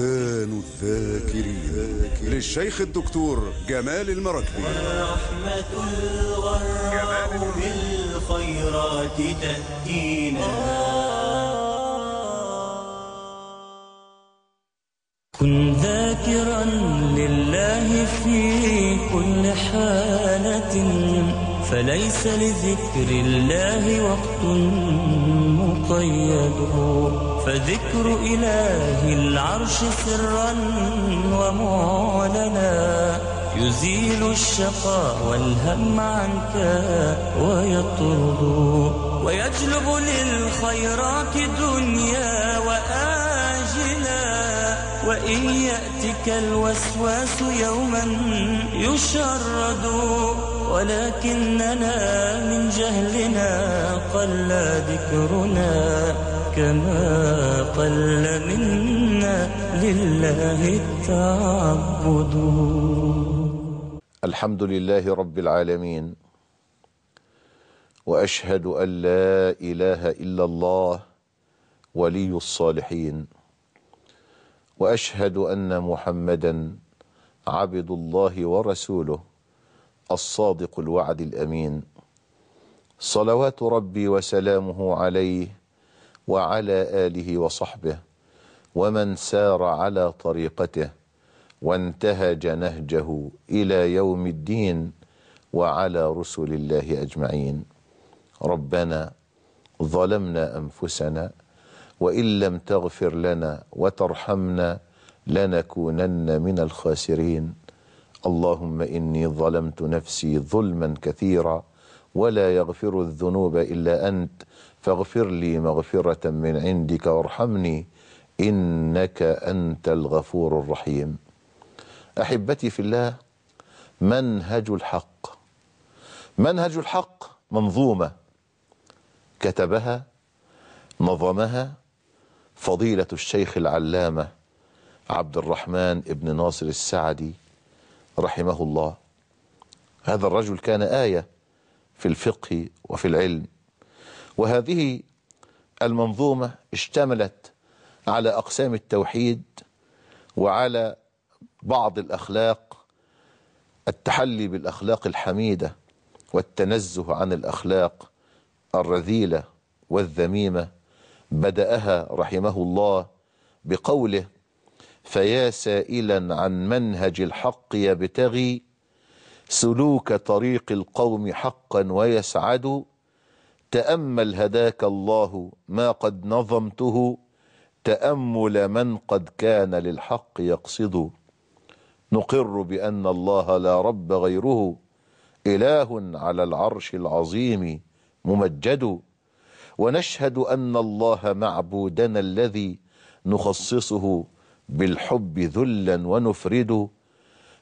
ذان الذاكرين للشيخ الدكتور جمال المركبي ورحمة الغراء بالخيرات تهدينا كن ذاكرا لله في كل حالة فليس لذكر الله وقت مقيد فذكر إله العرش سرا ومعلنا يزيل الشقاء والهم عنك ويطرد ويجلب للخيرات دنيا وآخرة وإن يأتك الوسواس يوما يشرد ولكننا من جهلنا قل ذكرنا كما قل منا لله التعبد الحمد لله رب العالمين واشهد ان لا اله الا الله ولي الصالحين واشهد ان محمدا عبد الله ورسوله الصادق الوعد الامين صلوات ربي وسلامه عليه وعلى اله وصحبه ومن سار على طريقته وانتهج نهجه الى يوم الدين وعلى رسل الله اجمعين ربنا ظلمنا انفسنا وان لم تغفر لنا وترحمنا لنكونن من الخاسرين اللهم اني ظلمت نفسي ظلما كثيرا ولا يغفر الذنوب الا انت فاغفر لي مغفره من عندك وارحمني انك انت الغفور الرحيم احبتي في الله منهج الحق منهج الحق منظومه كتبها نظمها فضيلة الشيخ العلامة عبد الرحمن ابن ناصر السعدي رحمه الله هذا الرجل كان آية في الفقه وفي العلم وهذه المنظومة اشتملت على أقسام التوحيد وعلى بعض الأخلاق التحلي بالأخلاق الحميدة والتنزه عن الأخلاق الرذيلة والذميمة بدأها رحمه الله بقوله فيا سائلا عن منهج الحق يبتغي سلوك طريق القوم حقا ويسعد تأمل هداك الله ما قد نظمته تأمل من قد كان للحق يقصد نقر بأن الله لا رب غيره إله على العرش العظيم ممجد ونشهد أن الله معبودنا الذي نخصصه بالحب ذلا ونفرده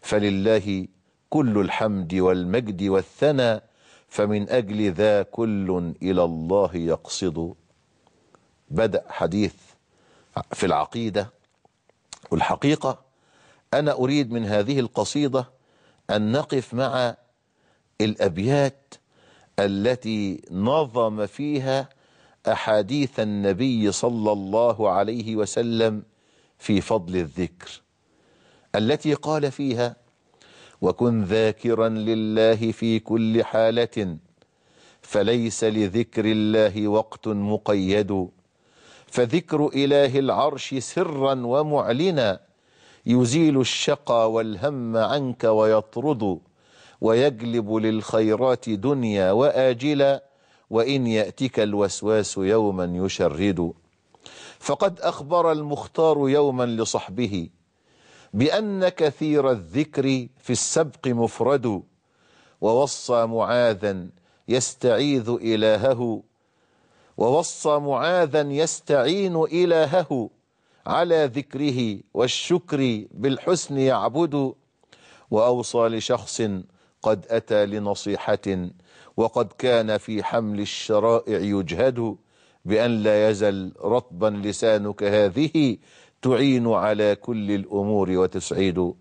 فلله كل الحمد والمجد والثنى فمن أجل ذا كل إلى الله يقصد بدأ حديث في العقيدة والحقيقة أنا أريد من هذه القصيدة أن نقف مع الأبيات التي نظم فيها احاديث النبي صلى الله عليه وسلم في فضل الذكر التي قال فيها وكن ذاكرا لله في كل حاله فليس لذكر الله وقت مقيد فذكر اله العرش سرا ومعلنا يزيل الشقى والهم عنك ويطرد ويجلب للخيرات دنيا واجلا وإن يأتك الوسواس يوما يشرد فقد أخبر المختار يوما لصحبه بأن كثير الذكر في السبق مفرد ووصى معاذا يستعيذ إلهه ووصى معاذا يستعين إلهه على ذكره والشكر بالحسن يعبد وأوصى لشخص قد أتى لنصيحة وقد كان في حمل الشرائع يجهد بأن لا يزل رطبا لسانك هذه تعين على كل الأمور وتسعيد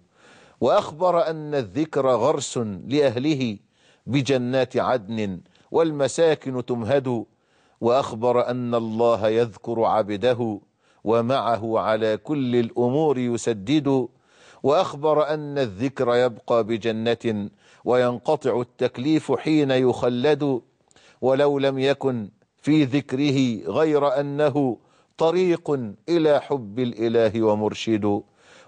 وأخبر أن الذكر غرس لأهله بجنات عدن والمساكن تمهد وأخبر أن الله يذكر عبده ومعه على كل الأمور يسدد وأخبر أن الذكر يبقى بجنة وينقطع التكليف حين يخلد ولو لم يكن في ذكره غير أنه طريق إلى حب الإله ومرشد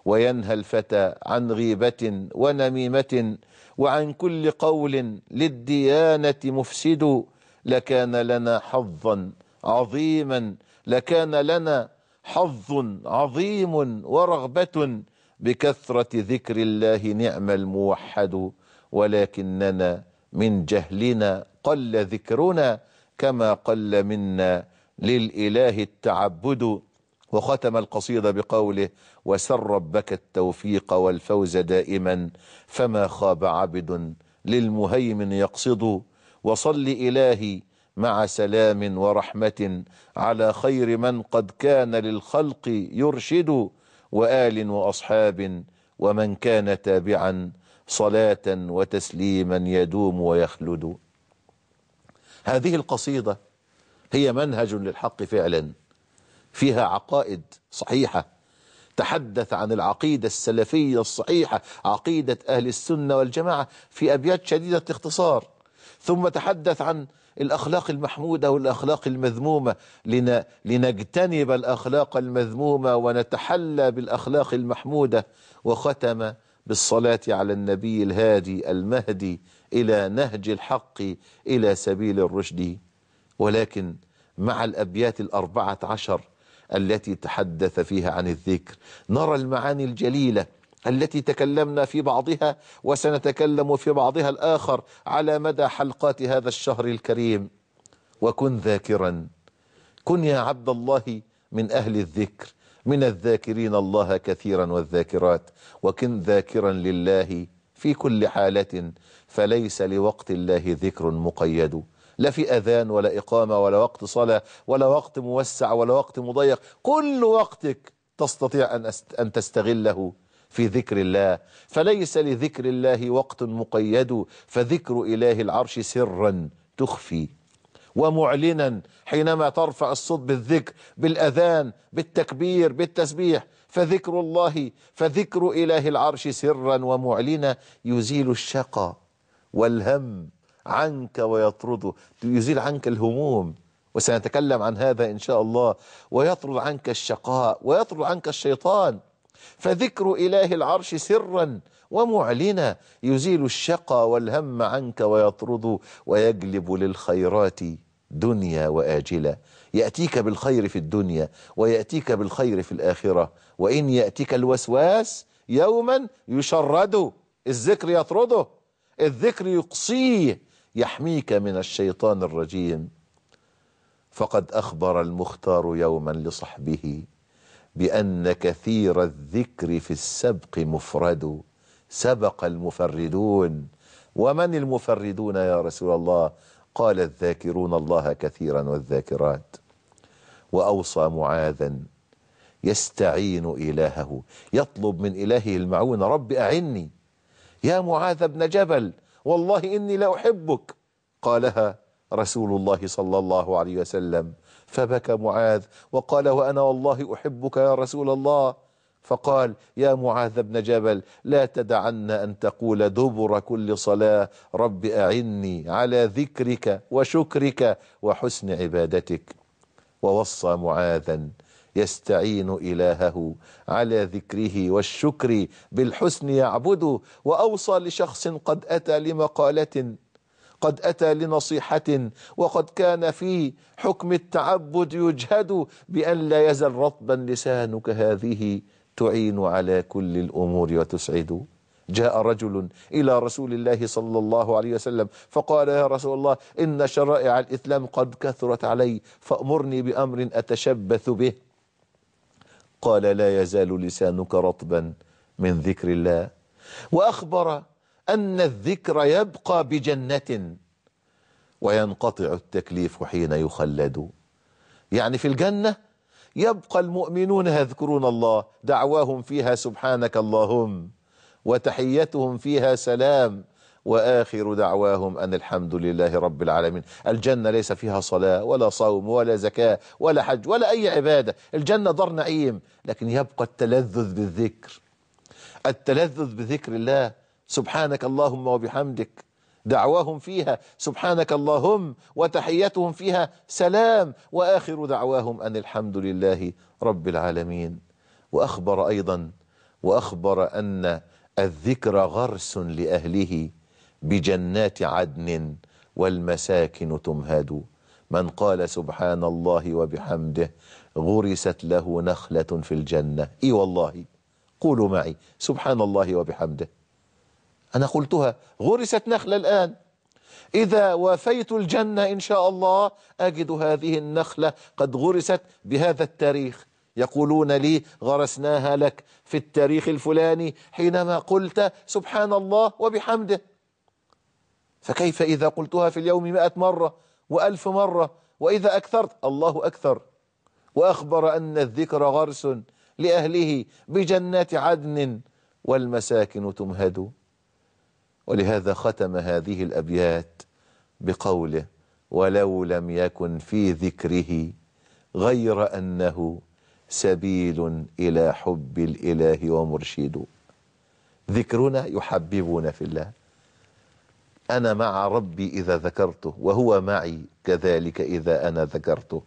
وينهى الفتى عن غيبة ونميمة وعن كل قول للديانة مفسد لكان لنا حظا عظيما لكان لنا حظ عظيم ورغبة بكثرة ذكر الله نعم الموحد ولكننا من جهلنا قل ذكرنا كما قل منا للإله التعبد وختم القصيدة بقوله وسر ربك التوفيق والفوز دائما فما خاب عبد للمهيمن يقصد وصل إلهي مع سلام ورحمة على خير من قد كان للخلق يرشد وال واصحاب ومن كان تابعا صلاه وتسليما يدوم ويخلد هذه القصيده هي منهج للحق فعلا فيها عقائد صحيحه تحدث عن العقيده السلفيه الصحيحه عقيده اهل السنه والجماعه في ابيات شديده اختصار ثم تحدث عن الأخلاق المحمودة والأخلاق المذمومة لن... لنجتنب الأخلاق المذمومة ونتحلى بالأخلاق المحمودة وختم بالصلاة على النبي الهادي المهدي إلى نهج الحق إلى سبيل الرشد ولكن مع الأبيات الأربعة عشر التي تحدث فيها عن الذكر نرى المعاني الجليلة التي تكلمنا في بعضها وسنتكلم في بعضها الآخر على مدى حلقات هذا الشهر الكريم وكن ذاكرا كن يا عبد الله من أهل الذكر من الذاكرين الله كثيرا والذاكرات وكن ذاكرا لله في كل حالة فليس لوقت الله ذكر مقيد لا في أذان ولا إقامة ولا وقت صلاة ولا وقت موسع ولا وقت مضيق كل وقتك تستطيع أن, أن تستغله في ذكر الله فليس لذكر الله وقت مقيد فذكر إله العرش سرا تخفي ومعلنا حينما ترفع الصوت بالذكر بالأذان بالتكبير بالتسبيح فذكر الله فذكر إله العرش سرا ومعلنا يزيل الشقى والهم عنك ويطرده يزيل عنك الهموم وسنتكلم عن هذا إن شاء الله ويطرد عنك الشقاء ويطرد عنك الشيطان فذكر إله العرش سرا ومعلنا يزيل الشقى والهم عنك ويطرد ويجلب للخيرات دنيا وآجلة يأتيك بالخير في الدنيا ويأتيك بالخير في الآخرة وإن يأتيك الوسواس يوما يشرد الذكر يطرده الذكر يقصيه يحميك من الشيطان الرجيم فقد أخبر المختار يوما لصحبه بأن كثير الذكر في السبق مفرد سبق المفردون ومن المفردون يا رسول الله قال الذاكرون الله كثيرا والذاكرات وأوصى معاذا يستعين إلهه يطلب من إلهه المعون رب أعني يا معاذ بن جبل والله إني لأحبك قالها رسول الله صلى الله عليه وسلم فبكى معاذ وقال وانا والله احبك يا رسول الله فقال يا معاذ بن جبل لا تدعن ان تقول دبر كل صلاه رب اعني على ذكرك وشكرك وحسن عبادتك ووصى معاذا يستعين الهه على ذكره والشكر بالحسن يعبده واوصى لشخص قد اتى لمقاله قد أتى لنصيحة وقد كان في حكم التعبد يجهد بأن لا يزل رطبا لسانك هذه تعين على كل الأمور وتسعد جاء رجل إلى رسول الله صلى الله عليه وسلم فقال يا رسول الله إن شرائع الإسلام قد كثرت علي فأمرني بأمر أتشبث به قال لا يزال لسانك رطبا من ذكر الله وأخبر أن الذكر يبقى بجنة وينقطع التكليف حين يخلد يعني في الجنة يبقى المؤمنون يذكرون الله دعواهم فيها سبحانك اللهم وتحيتهم فيها سلام واخر دعواهم ان الحمد لله رب العالمين الجنه ليس فيها صلاه ولا صوم ولا زكاه ولا حج ولا اي عباده الجنه دار نعيم لكن يبقى التلذذ بالذكر التلذذ بذكر الله سبحانك اللهم وبحمدك دعواهم فيها سبحانك اللهم وتحيتهم فيها سلام واخر دعواهم ان الحمد لله رب العالمين واخبر ايضا واخبر ان الذكر غرس لاهله بجنات عدن والمساكن تمهد من قال سبحان الله وبحمده غرست له نخله في الجنه اي والله قولوا معي سبحان الله وبحمده أنا قلتها غرست نخلة الآن إذا وافيت الجنة إن شاء الله أجد هذه النخلة قد غرست بهذا التاريخ يقولون لي غرسناها لك في التاريخ الفلاني حينما قلت سبحان الله وبحمده فكيف إذا قلتها في اليوم مئة مرة وألف مرة وإذا أكثرت الله أكثر وأخبر أن الذكر غرس لأهله بجنات عدن والمساكن تمهد ولهذا ختم هذه الأبيات بقوله ولو لم يكن في ذكره غير أنه سبيل إلى حب الإله ومرشده ذكرنا يحببنا في الله أنا مع ربي إذا ذكرته وهو معي كذلك إذا أنا ذكرته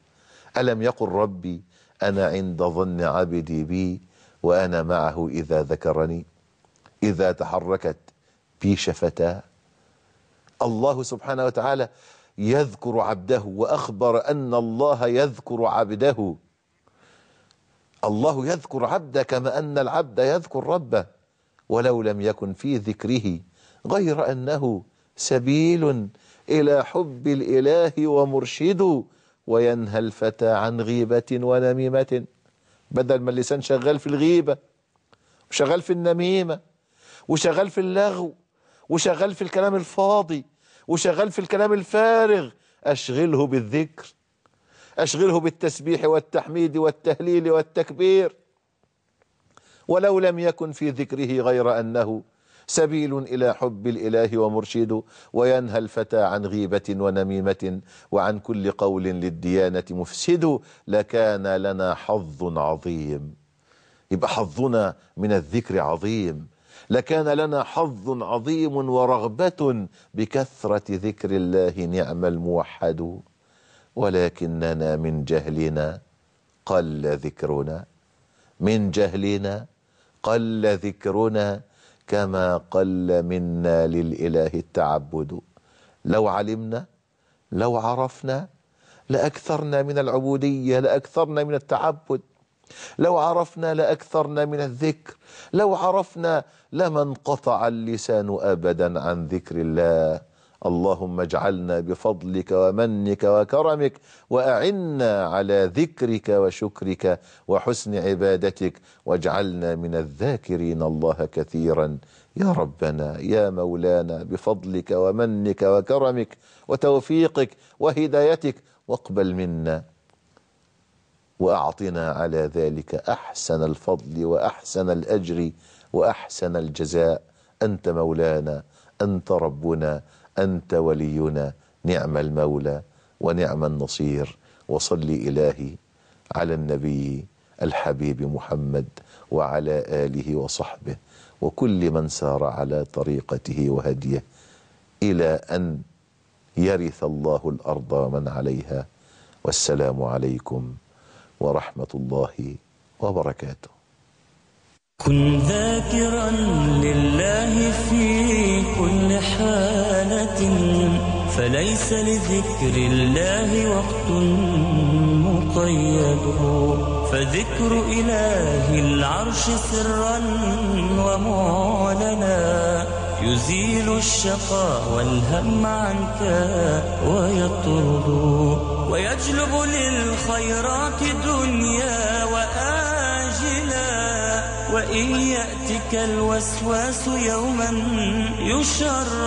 ألم يقل ربي أنا عند ظن عبدي بي وأنا معه إذا ذكرني إذا تحركت بيش فتاه الله سبحانه وتعالى يذكر عبده وأخبر أن الله يذكر عبده الله يذكر عبده كما أن العبد يذكر ربه ولو لم يكن في ذكره غير أنه سبيل إلى حب الإله ومرشد وينهى الفتى عن غيبة ونميمة بدل ما اللسان شغال في الغيبة وشغال في النميمة وشغال في اللغو وشغال في الكلام الفاضي وشغال في الكلام الفارغ أشغله بالذكر أشغله بالتسبيح والتحميد والتهليل والتكبير ولو لم يكن في ذكره غير أنه سبيل إلى حب الإله ومرشده وينهى الفتى عن غيبة ونميمة وعن كل قول للديانة مفسد لكان لنا حظ عظيم يبقى حظنا من الذكر عظيم لكان لنا حظ عظيم ورغبة بكثرة ذكر الله نعم الموحد ولكننا من جهلنا قل ذكرنا من جهلنا قل ذكرنا كما قل منا للإله التعبد لو علمنا لو عرفنا لأكثرنا من العبودية لأكثرنا من التعبد لو عرفنا لأكثرنا من الذكر لو عرفنا لما انقطع اللسان أبدا عن ذكر الله اللهم اجعلنا بفضلك ومنك وكرمك واعنا على ذكرك وشكرك وحسن عبادتك واجعلنا من الذاكرين الله كثيرا يا ربنا يا مولانا بفضلك ومنك وكرمك وتوفيقك وهدايتك واقبل منا واعطنا على ذلك احسن الفضل واحسن الاجر واحسن الجزاء انت مولانا انت ربنا انت ولينا نعم المولى ونعم النصير وصل الهي على النبي الحبيب محمد وعلى اله وصحبه وكل من سار على طريقته وهديه الى ان يرث الله الارض ومن عليها والسلام عليكم ورحمة الله وبركاته كن ذاكرا لله في كل حالة فليس لذكر الله وقت مقيد فذكر إله العرش سرا ومعلنا يزيل الشقاء والهم عنك ويطرد ويجلب للخيرات دنيا وآجلا وإن يأتك الوسواس يوما يشر